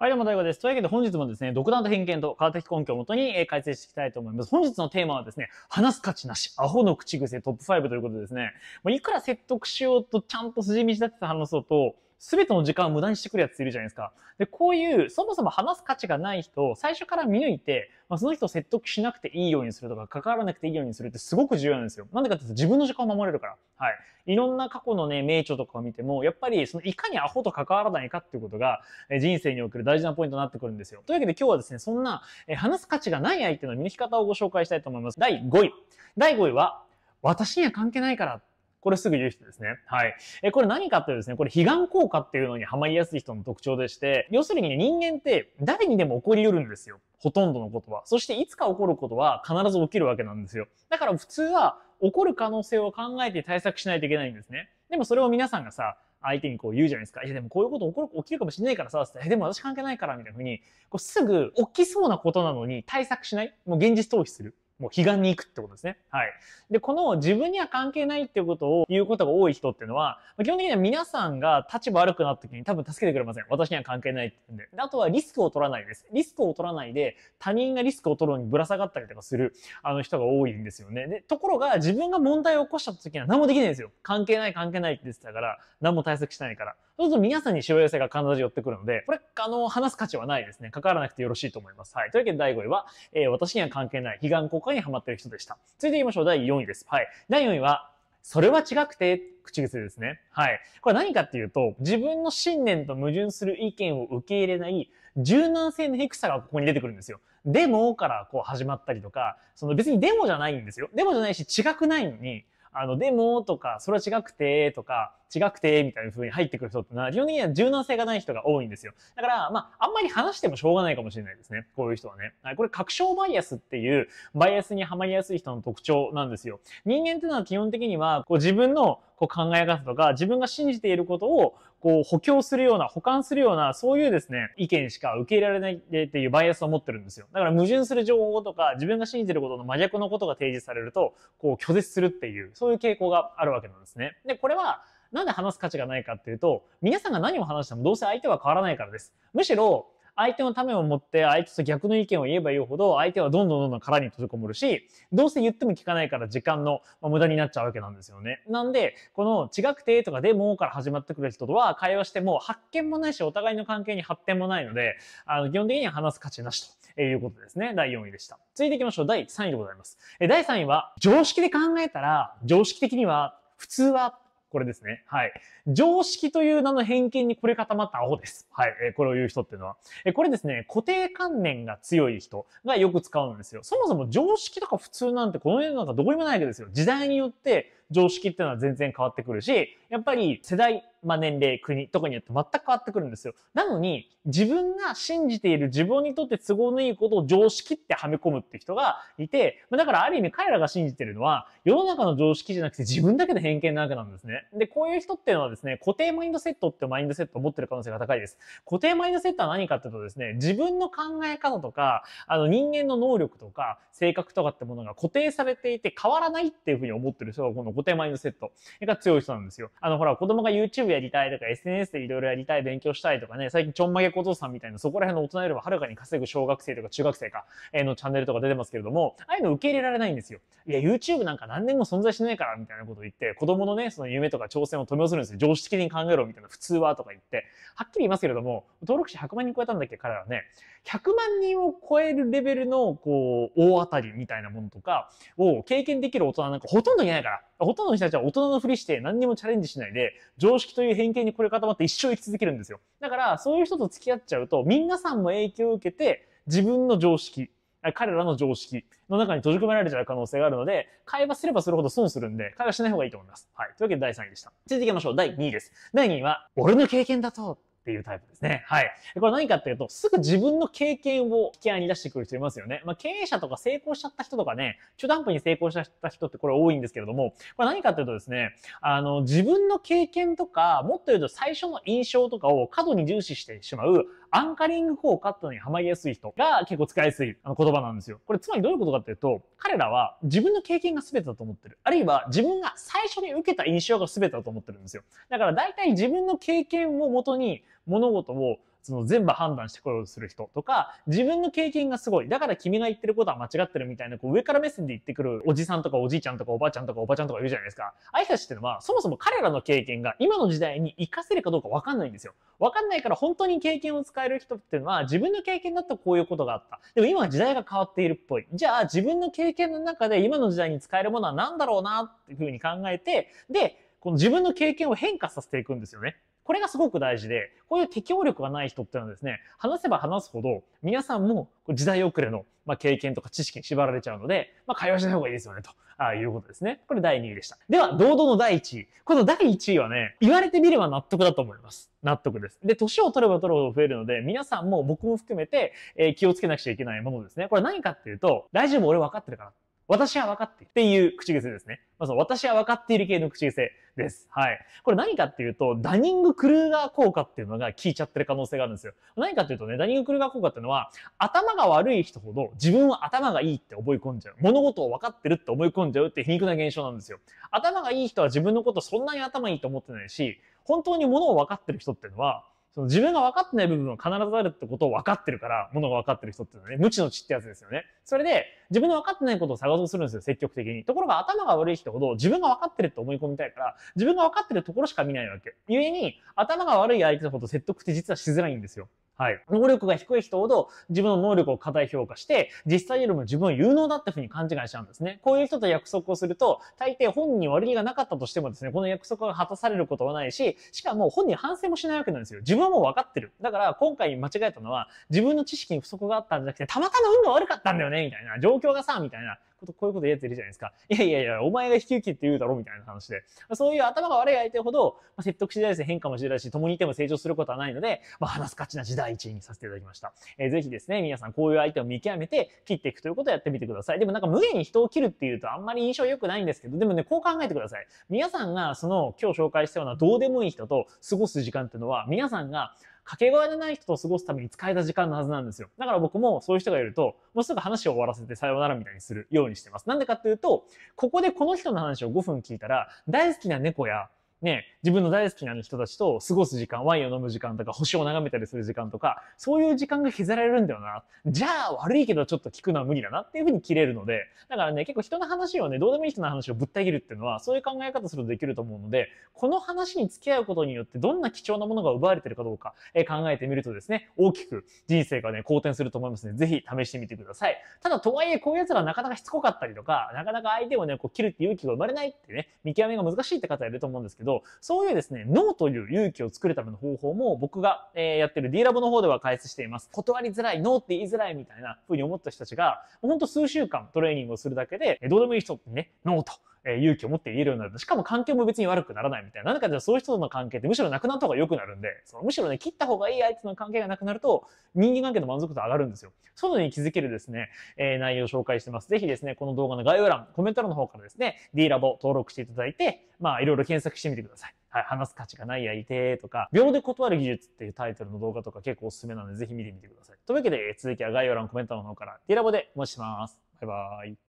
はい、どうも大悟です。というわけで本日もですね、独断と偏見と科学的根拠をもとに、え解説していきたいと思います。本日のテーマはですね、話す価値なし、アホの口癖トップ5ということですね。まあ、いくら説得しようとちゃんと筋道立てて話そうと、全ての時間を無駄にしてくるやついるじゃないですか。で、こういう、そもそも話す価値がない人を最初から見抜いて、まあ、その人を説得しなくていいようにするとか、関わらなくていいようにするってすごく重要なんですよ。なんでかっていうと自分の時間を守れるから。はい。いろんな過去のね、名著とかを見ても、やっぱり、そのいかにアホと関わらないかっていうことが、人生における大事なポイントになってくるんですよ。というわけで今日はですね、そんな、え話す価値がない相手の見抜き方をご紹介したいと思います。第5位。第5位は、私には関係ないからこれすぐ言う人ですね。はい。え、これ何かってですね、これ、悲願効果っていうのにハマりやすい人の特徴でして、要するに、ね、人間って誰にでも起こり得るんですよ。ほとんどのことは。そして、いつか起こることは必ず起きるわけなんですよ。だから普通は、起こる可能性を考えて対策しないといけないんですね。でもそれを皆さんがさ、相手にこう言うじゃないですか。いやでもこういうこと起こる、起きるかもしれないからさ、って、でも私関係ないから、みたいな風に、こうすぐ起きそうなことなのに対策しないもう現実逃避する。もう悲願に行くってことですね。はい。で、この自分には関係ないっていうことを言うことが多い人っていうのは、基本的には皆さんが立場悪くなった時に多分助けてくれません。私には関係ないって言うんで。あとはリスクを取らないです。リスクを取らないで、他人がリスクを取るのにぶら下がったりとかする、あの人が多いんですよね。で、ところが自分が問題を起こした時には何もできないんですよ。関係ない関係ないって言ってたから、何も対策してないから。そうすると皆さんに潮寄せが必ず寄ってくるので、これ、あの、話す価値はないですね。関わらなくてよろしいと思います。はい。というわけで第5位は、えー、私には関係ない。悲願告こにハマってる人でした。続いていきましょう。第4位です。はい。第4位は、それは違くて、口癖ですね。はい。これ何かっていうと、自分の信念と矛盾する意見を受け入れない、柔軟性の低さがここに出てくるんですよ。でもからこう始まったりとか、その別にでもじゃないんですよ。でもじゃないし違くないのに、あの、でもとか、それは違くてとか、違くて、みたいな風に入ってくる人ってのは、基本的には柔軟性がない人が多いんですよ。だから、まあ、あんまり話してもしょうがないかもしれないですね。こういう人はね。これ、確証バイアスっていう、バイアスにはまりやすい人の特徴なんですよ。人間っていうのは基本的には、こう自分のこう考え方とか、自分が信じていることを、こう補強するような、補完するような、そういうですね、意見しか受け入れられないっていうバイアスを持ってるんですよ。だから矛盾する情報とか、自分が信じてることの真逆のことが提示されると、こう拒絶するっていう、そういう傾向があるわけなんですね。で、これは、なんで話す価値がないかっていうと、皆さんが何を話してもどうせ相手は変わらないからです。むしろ、相手のためを持って相手と逆の意見を言えば言うほど相手はどんどんどんどん殻に閉じこもるしどうせ言っても聞かないから時間の無駄になっちゃうわけなんですよね。なんでこの「違くて」とか「でも」から始まってくる人とは会話しても発見もないしお互いの関係に発展もないのであの基本的には話す価値なしということですね。第4位でした。続いていきましょう。第3位でございます。第3位は常識で考えたら常識的には普通はこれですね。はい。常識という名の偏見にこれ固まったアホです。はい。えー、これを言う人っていうのは。えー、これですね、固定観念が強い人がよく使うんですよ。そもそも常識とか普通なんてこの世の中どこにもないわけですよ。時代によって常識っていうのは全然変わってくるし、やっぱり世代、まあ、年齢、国とかによって全く変わってくるんですよ。なのに、自分が信じている自分にとって都合のいいことを常識ってはめ込むって人がいて、だからある意味彼らが信じてるのは、世の中の常識じゃなくて自分だけの偏見なわけなんですね。で、こういう人っていうのはですね、固定マインドセットってマインドセットを持ってる可能性が高いです。固定マインドセットは何かっていうとですね、自分の考え方とか、あの人間の能力とか、性格とかってものが固定されていて変わらないっていうふうに思ってる人がこの5手前のセットが強い人なんですよ。あの、ほら、子供が YouTube やりたいとか SNS でいろいろやりたい、勉強したいとかね、最近ちょんまげ小僧さんみたいな、そこら辺の大人よりもはるかに稼ぐ小学生とか中学生か、えのチャンネルとか出てますけれども、ああいうの受け入れられないんですよ。いや、YouTube なんか何年も存在しないから、みたいなことを言って、子供のね、その夢とか挑戦を止めよするんですよ。常識的に考えろ、みたいな、普通はとか言って、はっきり言いますけれども、登録者100万人超えたんだっけ、彼らはね。100万人を超えるレベルの、こう、大当たりみたいなものとかを経験できる大人なんかほとんどいないから、ほとんどの人たちは大人のふりして何にもチャレンジしないで、常識という偏見にこれ固まって一生生き続けるんですよ。だから、そういう人と付き合っちゃうと、皆さんも影響を受けて、自分の常識、彼らの常識の中に閉じ込められちゃう可能性があるので、会話すればするほど損するんで、会話しない方がいいと思います。はい。というわけで第3位でした。続いていきましょう。第2位です。第2位は、俺の経験だと、っていうタイプですね。はい。これ何かっていうと、すぐ自分の経験を引き合いに出してくる人いますよね。まあ、経営者とか成功しちゃった人とかね、中途半端に成功しちゃった人ってこれ多いんですけれども、これ何かっていうとですね、あの、自分の経験とか、もっと言うと最初の印象とかを過度に重視してしまう、アンカリング効果っていうのにハマりやすい人が結構使いやすい言葉なんですよ。これつまりどういうことかっていうと、彼らは自分の経験が全てだと思ってる。あるいは自分が最初に受けた印象が全てだと思ってるんですよ。だから大体自分の経験をもとに、物事をその全部判断してこようとする人とか、自分の経験がすごい。だから君が言ってることは間違ってるみたいな、こう上から目線で言ってくるおじさんとかおじいちゃんとかおばあちゃんとかおばちゃんとかいるじゃないですか。あい人たってのは、そもそも彼らの経験が今の時代に活かせるかどうかわかんないんですよ。わかんないから本当に経験を使える人っていうのは、自分の経験だとこういうことがあった。でも今は時代が変わっているっぽい。じゃあ自分の経験の中で今の時代に使えるものは何だろうなっていうふうに考えて、で、この自分の経験を変化させていくんですよね。これがすごく大事で、こういう適応力がない人っていうのはですね、話せば話すほど、皆さんも時代遅れの、ま経験とか知識に縛られちゃうので、まあ、会話しない方がいいですよね、とあいうことですね。これ第2位でした。では、堂々の第1位。この第1位はね、言われてみれば納得だと思います。納得です。で、年を取れば取るほど増えるので、皆さんも僕も含めて、え気をつけなくちゃいけないものですね。これ何かっていうと、大丈夫俺分かってるから。私は分かっているっていう口癖ですね。まあ、そう私は分かっている系の口癖。です。はい。これ何かっていうと、ダニングクルーガー効果っていうのが効いちゃってる可能性があるんですよ。何かっていうとね、ダニングクルーガー効果っていうのは、頭が悪い人ほど自分は頭がいいって思い込んじゃう。物事を分かってるって思い込んじゃうって皮肉な現象なんですよ。頭がいい人は自分のことそんなに頭いいと思ってないし、本当に物を分かってる人っていうのは、その自分が分かってない部分は必ずあるってことを分かってるから、ものが分かってる人っていうのはね、無知の知ってやつですよね。それで、自分の分かってないことを探そうとするんですよ、積極的に。ところが頭が悪い人ほど自分が分かってるって思い込みたいから、自分が分かってるところしか見ないわけ。故に、頭が悪い相手ほど説得って実はしづらいんですよ。はい。能力が低い人ほど自分の能力を過大評価して、実際よりも自分は有能だってふうに勘違いしちゃうんですね。こういう人と約束をすると、大抵本人に悪気がなかったとしてもですね、この約束が果たされることはないし、しかも本人反省もしないわけなんですよ。自分はもう分かってる。だから今回間違えたのは、自分の知識に不足があったんじゃなくて、たまたま運が悪かったんだよね、みたいな。状況がさ、みたいな。こと、こういうこと言うやるじゃないですか。いやいやいや、お前が引き受けって言うだろみたいな話で。そういう頭が悪い相手ほど、まあ、説得しないです変かもしれないし、共にいても成長することはないので、まあ、話す価値な時代1位にさせていただきました。えー、ぜひですね、皆さんこういう相手を見極めて切っていくということをやってみてください。でもなんか無限に人を切るっていうとあんまり印象良くないんですけど、でもね、こう考えてください。皆さんがその今日紹介したようなどうでもいい人と過ごす時間っていうのは、皆さんがかけ声のない人と過ごすために使えた時間のはずなんですよ。だから僕もそういう人がいると、もうすぐ話を終わらせてさようならみたいにするようにしてます。なんでかっていうと、ここでこの人の話を5分聞いたら、大好きな猫やね、自分の大好きな人たちと過ごす時間、ワインを飲む時間とか、星を眺めたりする時間とか、そういう時間が削られるんだよな。じゃあ悪いけどちょっと聞くのは無理だなっていうふうに切れるので、だからね、結構人の話をね、どうでもいい人の話をぶった切るっていうのは、そういう考え方するとできると思うので、この話に付き合うことによってどんな貴重なものが奪われてるかどうか、え考えてみるとですね、大きく人生がね、好転すると思いますの、ね、で、ぜひ試してみてください。ただ、とはいえ、こういう奴らなかなかしつこかったりとか、なかなか相手をね、こう切るって勇気が生まれないってね、見極めが難しいって方いると思うんですけど、ど、そういうですね、ノーという勇気を作るための方法も僕が、えー、やってる D ラボの方では開発しています。断りづらい、ノーって言いづらいみたいな風に思った人たちが、ほんと数週間トレーニングをするだけで、どうでもいい人ってね、ノーとえ勇気を持って言えるようになると、しかも環境も別に悪くならないみたいな、何かじゃそういう人との関係ってむしろなくなった方が良くなるんで、そのむしろね、切った方がいい相手との関係がなくなると、人間関係の満足度上がるんですよ。そのように気づけるですね、えー、内容を紹介してます。ぜひですね、この動画の概要欄、コメント欄の方からですね、D ラボ登録していただいて、まあ、いろいろ検索してみてください。はい、話す価値がない相手とか、秒で断る技術っていうタイトルの動画とか結構おすすめなので、ぜひ見てみてください。というわけで、続きは概要欄、コメント欄の方から、D ラボでお待ちします。バイバーイ。